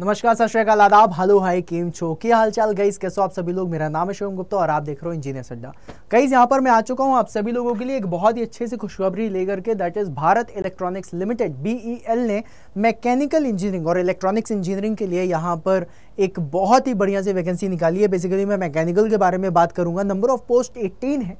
नमस्कार सत श्रीकाल आदाब हेलो हाई केम छो हाल चाल गईस कैसे आप सभी लोग मेरा नाम है शिवम गुप्ता और आप देख रहे हो इंजीनियर सड्डा गईज यहाँ पर मैं आ चुका हूँ आप सभी लोगों के लिए एक बहुत ही अच्छे से खुशखबरी लेकर के that is Bharat Electronics Limited B ने मैकेनिकल इंजीनियरिंग और इलेक्ट्रॉनिक्स इंजीनियरिंग के लिए यहाँ पर एक बहुत ही बढ़िया से वैकेंसी निकाली है बेसिकली मैं मैकेनिकल के बारे में बात करूँगा नंबर ऑफ पोस्ट एटीन है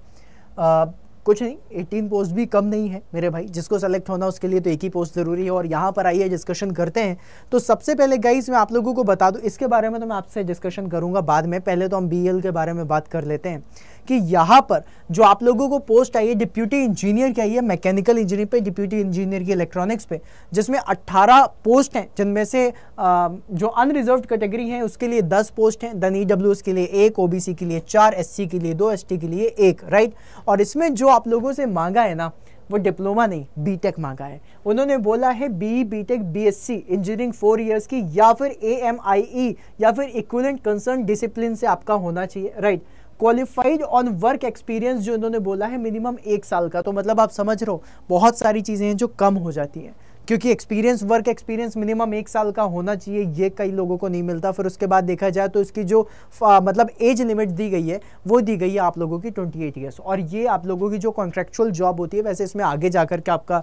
कुछ नहीं 18 पोस्ट भी कम नहीं है मेरे भाई जिसको सेलेक्ट होना उसके लिए तो एक ही पोस्ट ज़रूरी है और यहाँ पर आइए डिस्कशन करते हैं तो सबसे पहले गाइस मैं आप लोगों को बता दूँ इसके बारे में तो मैं आपसे डिस्कशन करूँगा बाद में पहले तो हम बी के बारे में बात कर लेते हैं कि यहाँ पर जो आप लोगों को पोस्ट आई है डिप्यूटी इंजीनियर की आई है मैकेनिकल इंजीनियर पे डिप्यूटी इंजीनियर की इलेक्ट्रॉनिक्स पे जिसमें 18 पोस्ट हैं जिनमें से आ, जो अनरिजर्व कैटेगरी हैं उसके लिए 10 पोस्ट हैं दन ई e के लिए एक ओबीसी के लिए चार एस के लिए दो एस के लिए एक राइट और इसमें जो आप लोगों से मांगा है ना वो डिप्लोमा नहीं बीटेक मांगा है उन्होंने बोला है B BTech BSc engineering four years की या फिर एएमआईई e, या फिर इक्वलेंट कंसर्न डिसिप्लिन से आपका होना चाहिए right qualified on work experience जो इन्होंने बोला है मिनिमम एक साल का तो मतलब आप समझ रहे हो बहुत सारी चीज़ें हैं जो कम हो जाती हैं क्योंकि एक्सपीरियंस वर्क एक्सपीरियंस मिनिमम एक साल का होना चाहिए ये कई लोगों को नहीं मिलता फिर उसके बाद देखा जाए तो इसकी जो आ, मतलब एज लिमिट दी गई है वो दी गई है आप लोगों की ट्वेंटी एट ईयर्स और ये आप लोगों की जो कॉन्ट्रेक्चुअल जॉब होती है वैसे इसमें आगे जा के आपका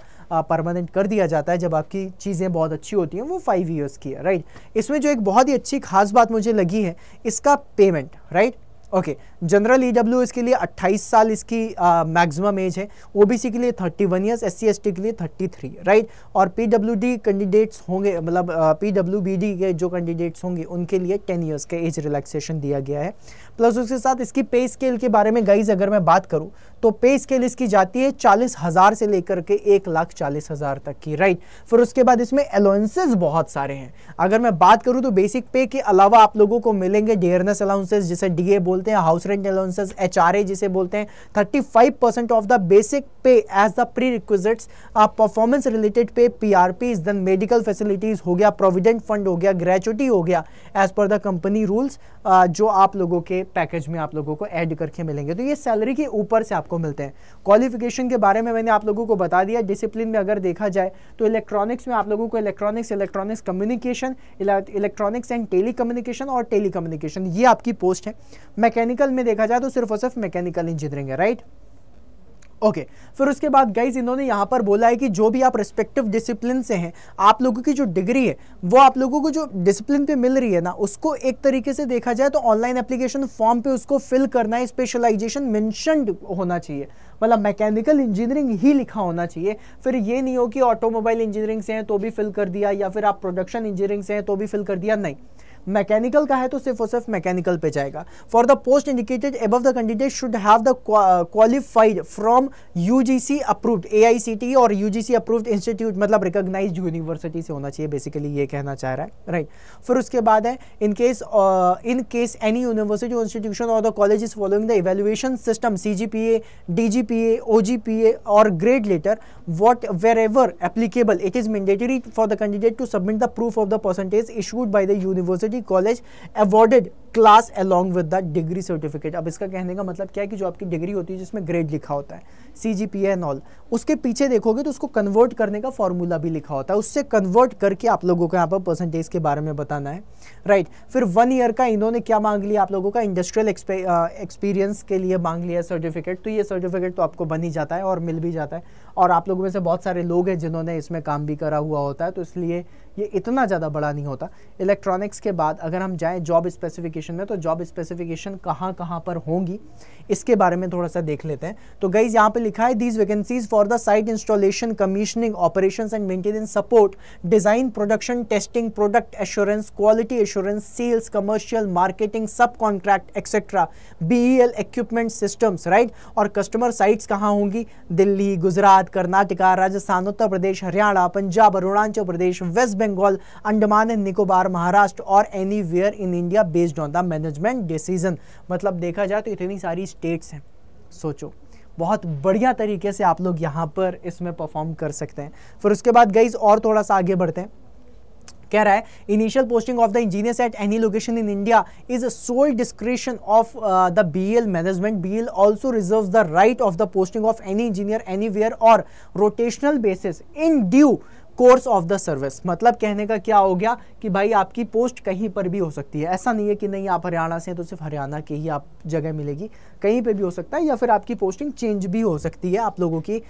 परमानेंट कर दिया जाता है जब आपकी चीज़ें बहुत अच्छी होती हैं वो फाइव ईयर्स की है राइट इसमें जो एक बहुत ही अच्छी खास बात मुझे लगी है इसका payment right okay general EW इसके लिए 28 साल इसकी मैक्सिमम एज है ओबीसी के लिए 31 इयर्स एस सी के लिए 33 राइट और पीडब्ल्यूडी कैंडिडेट्स होंगे मतलब पीडब्ल्यूबीडी के जो कैंडिडेट्स होंगे उनके लिए 10 इयर्स का एज रिलैक्सेशन दिया गया है प्लस उसके साथ इसकी पे स्केल के बारे में गाइज अगर मैं बात करूँ तो पे स्केल इसकी जाती है चालीस हज़ार से लेकर के एक लाख चालीस हज़ार तक की राइट फिर उसके बाद इसमें अलाउंसेज बहुत सारे हैं अगर मैं बात करूँ तो बेसिक पे के अलावा आप लोगों को मिलेंगे डेयरनेस अलाउंसेज जिसे डी बोलते बोलते हैं हाउस रेंट अलाउंसेज एच जिसे बोलते हैं thirty five percent of the basic pay as the prerequisites performance related pay P R Ps then medical facilities हो गया प्रोविडेंट फंड हो गया ग्रेचुटी हो गया as per the company rules जो आप लोगों के पैकेज में आप लोगों को ऐड करके मिलेंगे तो ये सैलरी के ऊपर से आपको मिलते हैं क्वालिफिकेशन के बारे में मैंने आप लोगों को बता दिया डिसिप्लिन में अगर देखा जाए तो इलेक्ट्रॉनिक्स में आप लोगों को electronics electronics communication electronics and telecommunication और टेली कम्युनिकेशन ये आपकी पोस्ट है मैकेनिकल में देखा जाए तो सिर्फ और सिर्फ मैकेनिकल इंजीनियरिंग है राइट ओके okay. फिर उसके बाद गाइज इन्होंने यहां पर बोला है कि जो भी आप रिस्पेक्टिव डिसिप्लिन से हैं आप लोगों की जो डिग्री है वो आप लोगों को जो डिसिप्लिन पे मिल रही है ना उसको एक तरीके से देखा जाए तो ऑनलाइन एप्लीकेशन फॉर्म पे उसको फिल करना है स्पेशलाइजेशन मैंशनड होना चाहिए मतलब मैकेनिकल इंजीनियरिंग ही लिखा होना चाहिए फिर ये नहीं हो कि ऑटोमोबाइल इंजीनियरिंग से हैं तो भी फिल कर दिया या फिर आप प्रोडक्शन इंजीनियरिंग से हैं तो भी फिल कर दिया नहीं मैकेनिकल का है तो सिर्फ और सिर्फ मैकेनिकल पे जाएगा for the post indicated above the candidate should have the qualified from UGC approved AICT or UGC approved institute मतलब रिकोगनाइज यूनिवर्सिटी से होना चाहिए बेसिकली ये कहना चाह रहा है राइट right. फिर उसके बाद है in case in case any university institution or the college is following the evaluation system C G P A D G P A O G P A or grade letter whatever applicable it is mandatory for the candidate to submit the proof of the percentage issued by the university College awarded class along with the degree certificate अब इसका कहने का मतलब क्या है कि जो आपकी डिग्री होती है जिसमें ग्रेड लिखा होता है C G P and all उसके पीछे देखोगे तो उसको कन्वर्ट करने का फॉर्मूला भी लिखा होता है उससे कन्वर्ट करके आप लोगों को यहाँ पर परसेंटेज के बारे में बताना है राइट right. फिर वन ईयर का इन्होंने क्या मांग लिया आप लोगों का इंडस्ट्रियल एक्सपीरियंस के लिए मांग लिया सर्टिफिकेट तो ये सर्टिफिकेट तो आपको बन ही जाता है और मिल भी जाता है और आप लोगों में से बहुत सारे लोग हैं जिन्होंने इसमें काम भी करा हुआ होता है तो इसलिए ये इतना ज़्यादा बड़ा नहीं होता इलेक्ट्रॉनिक्स के बाद अगर हम जाएँ जॉब स्पेसिफिकेशन स्पेसिफिकेशन में तो जॉब स्पेसिफिकेशन कहाँ कहाँ पर होंगी इसके बारे में थोड़ा सा देख लेते हैं तो गाइज यहाँ पे लिखा है these vacancies for the site installation commissioning operation and maintenance support design production testing product assurance quality assurance sales commercial marketing subcontract etcetera BEL equipment systems right और कस्टमर साइट्स कहाँ होंगी Delhi Gujarat Karnataka Rajasthan Uttar Pradesh Haryana Punjab Arunachal Pradesh West Bengal Andaman and Nicobar Maharashtra और any in India based on the the management decision मतलब देखा जाए तो इतनी सारी स्टेट्स हैं सोचो बहुत बढ़िया तरीके से आप लोग यहाँ पर इसमें परफॉर्म कर सकते हैं फिर उसके बाद गईज और थोड़ा सा आगे बढ़ते हैं कह रहा है initial posting of the engineers at any location in India is sole description of the BL management BL also reserves the right of the posting of any engineer any or rotational basis in due course of the service मतलब कहने का क्या हो गया कि भाई आपकी post कहीं पर भी हो सकती है ऐसा नहीं है कि नहीं आप हरियाणा से हैं तो सिर्फ हरियाणा के ही आप जगह मिलेगी कहीं पर भी हो सकता है या फिर आपकी पोस्टिंग चेंज भी हो सकती है आप लोगों की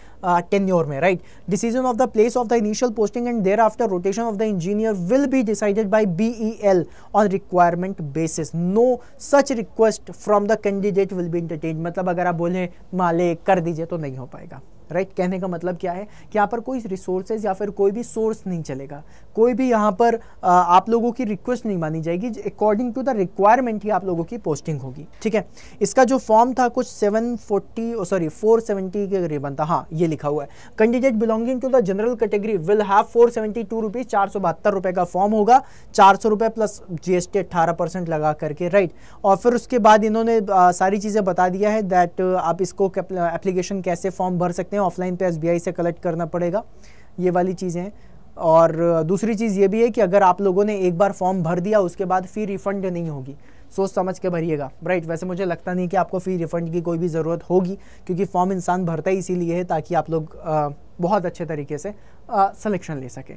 टेन्योर में right decision of the place of the initial posting and thereafter rotation of the engineer will be decided by B E L on requirement basis no such request from the candidate will be entertain मतलब अगर आप बोले माले कर दीजिए तो नहीं हो पाएगा राइट right? कहने का मतलब क्या है कि यहाँ पर कोई रिसोर्सेज या फिर कोई भी सोर्स नहीं चलेगा कोई भी यहाँ पर आ, आप लोगों की रिक्वेस्ट नहीं मानी जाएगी अकॉर्डिंग टू द रिक्वायरमेंट ही आप लोगों की पोस्टिंग होगी ठीक है इसका जो फॉर्म था कुछ 740 फोर्टी सॉरी फोर के करीबन था हाँ ये लिखा हुआ है candidate belonging to the general category will have four seventy two का फॉर्म होगा चार प्लस जी एस लगा करके राइट right? और फिर उसके बाद इन्होंने आ, सारी चीज़ें बता दिया है दैट आप इसको एप्लीकेशन कैसे फॉर्म भर सकते सकते हैं ऑफलाइन पे एसबीआई से कलेक्ट करना पड़ेगा ये वाली चीज़ें हैं और दूसरी चीज़ ये भी है कि अगर आप लोगों ने एक बार फॉर्म भर दिया उसके बाद फ़ी रिफ़ंड नहीं होगी सोच समझ के भरिएगा राइट वैसे मुझे लगता नहीं कि आपको फ़ी रिफ़ंड की कोई भी ज़रूरत होगी क्योंकि फॉर्म इंसान भरता ही इसीलिए है ताकि आप लोग बहुत अच्छे तरीके से सलेक्शन ले सकें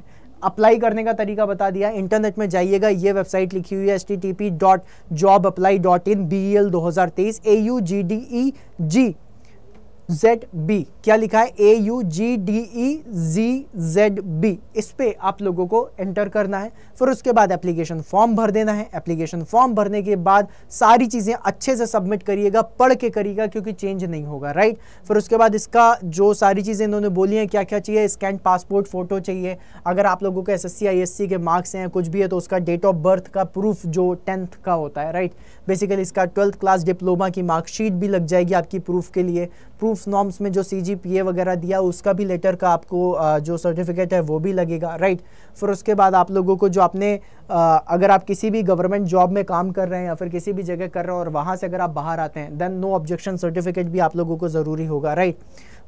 अप्लाई करने का तरीका बता दिया इंटरनेट में जाइएगा ये वेबसाइट लिखी हुई है S T T P dot job apply dot in B L दो हज़ार तेईस A U G D E G Z B क्या लिखा है A U G D E G Z B इस पर आप लोगों को एंटर करना है फिर उसके बाद एप्लीकेशन फॉर्म भर देना है एप्लीकेशन फॉर्म भरने के बाद सारी चीज़ें अच्छे से सबमिट करिएगा पढ़ के करिएगा क्योंकि चेंज नहीं होगा राइट फिर उसके बाद इसका जो सारी चीज़ें इन्होंने बोली हैं क्या क्या चाहिए स्कैन पासपोर्ट फ़ोटो चाहिए अगर आप लोगों को एस एस सी के मार्क्स हैं कुछ भी है तो उसका डेट ऑफ बर्थ का प्रूफ जो टेंथ का होता है राइट बेसिकली इसका ट्वेल्थ क्लास डिप्लोमा की मार्कशीट भी लग जाएगी आपकी प्रूफ के लिए प्रूफ सेल्फ नॉर्म्स में जो सी वगैरह दिया उसका भी लेटर का आपको जो सर्टिफिकेट है वो भी लगेगा राइट फिर उसके बाद आप लोगों को जो आपने अगर आप किसी भी गवर्नमेंट जॉब में काम कर रहे हैं या फिर किसी भी जगह कर रहे हो और वहाँ से अगर आप बाहर आते हैं देन नो ऑब्जेक्शन सर्टिफिकेट भी आप लोगों को ज़रूरी होगा राइट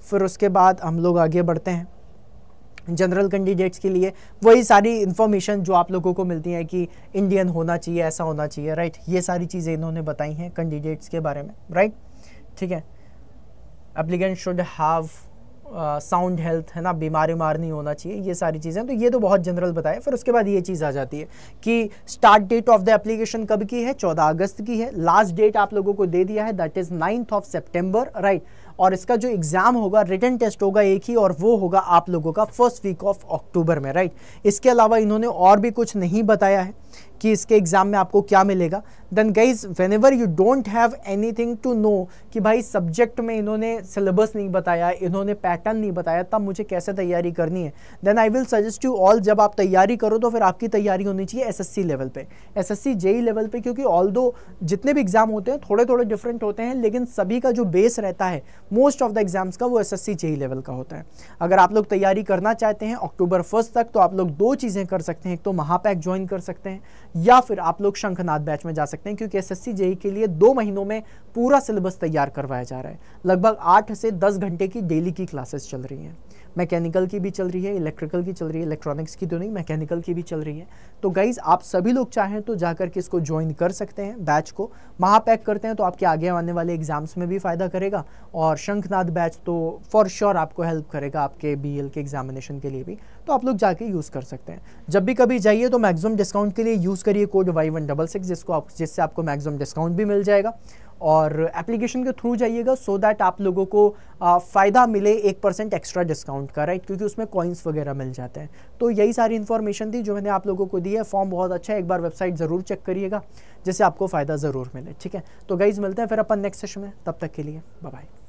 फिर उसके बाद हम लोग आगे बढ़ते हैं जनरल कैंडिडेट्स के लिए वही सारी इन्फॉर्मेशन जो आप लोगों को मिलती है कि इंडियन होना चाहिए ऐसा होना चाहिए राइट ये सारी चीज़ें इन्होंने बताई हैं कैंडिडेट्स के बारे में राइट ठीक है applicant should have sound health है ना बीमारी मार नहीं होना चाहिए ये सारी चीज़ें तो ये तो बहुत जनरल बताए फिर उसके बाद ये चीज़ आ जाती है कि start date of the application कब की है 14 अगस्त की है लास्ट डेट आप लोगों को दे दिया है that is ninth of September right और इसका जो एग्ज़ाम होगा रिटर्न टेस्ट होगा एक ही और वो होगा आप लोगों का फर्स्ट वीक ऑफ अक्टूबर में राइट इसके अलावा इन्होंने और भी कुछ नहीं बताया है कि इसके एग्ज़ाम में आपको क्या मिलेगा then guys whenever you don't have anything to know कि भाई सब्जेक्ट में इन्होंने सिलेबस नहीं बताया इन्होंने पैटर्न नहीं बताया तब मुझे कैसे तैयारी करनी है then I will suggest you all जब आप तैयारी करो तो फिर आपकी तैयारी होनी चाहिए एसएससी लेवल पे एसएससी जेई लेवल पे क्योंकि ऑल दो जितने भी एग्ज़ाम होते हैं थोड़े थोड़े डिफरेंट होते हैं लेकिन सभी का जो बेस रहता है मोस्ट ऑफ द एग्ज़ाम्स का वो एस एस लेवल का होता है अगर आप लोग तैयारी करना चाहते हैं अक्टूबर फर्स्ट तक तो आप लोग दो चीज़ें कर सकते हैं एक तो महापैक ज्वाइन कर सकते हैं या फिर आप लोग शंखनाथ बैच में जा सकते हैं क्योंकि एस एस के लिए दो महीनों में पूरा सिलेबस तैयार करवाया जा रहा है लगभग आठ से दस घंटे की डेली की क्लासेस चल रही हैं मैकेनिकल की भी चल रही है इलेक्ट्रिकल की चल रही है इलेक्ट्रॉनिक्स की तो नहीं मैकेनिकल की भी चल रही है तो गाइज आप सभी लोग चाहें तो जाकर के इसको ज्वाइन कर सकते हैं बैच को महापैक करते हैं तो आपके आगे आने वाले एग्जाम्स में भी फ़ायदा करेगा और शंखनाथ बैच तो फॉर श्योर आपको हेल्प करेगा आपके बी के एग्जामिनेशन के लिए भी तो आप लोग जाके यूज़ कर सकते हैं जब भी कभी जाइए तो मैक्सिमम डिस्काउंट के लिए यूज़ करिए code Y one double six जिसको आप जिससे आपको मैक्सिमम डिस्काउंट भी मिल जाएगा और एप्लीकेशन के थ्रू जाइएगा सो दैट आप लोगों को फ़ायदा मिले एक परसेंट एक्स्ट्रा डिस्काउंट का राइट क्योंकि उसमें कॉइन्स वगैरह मिल जाते हैं तो यही सारी इन्फॉर्मेशन थी जो मैंने आप लोगों को दी है फॉर्म बहुत अच्छा है एक बार वेबसाइट ज़रूर चेक करिएगा जिससे आपको फ़ायदा ज़रूर मिले ठीक है तो गाइज़ मिलते हैं फिर अपन नेक्स्ट सेशन में तब तक के लिए बाय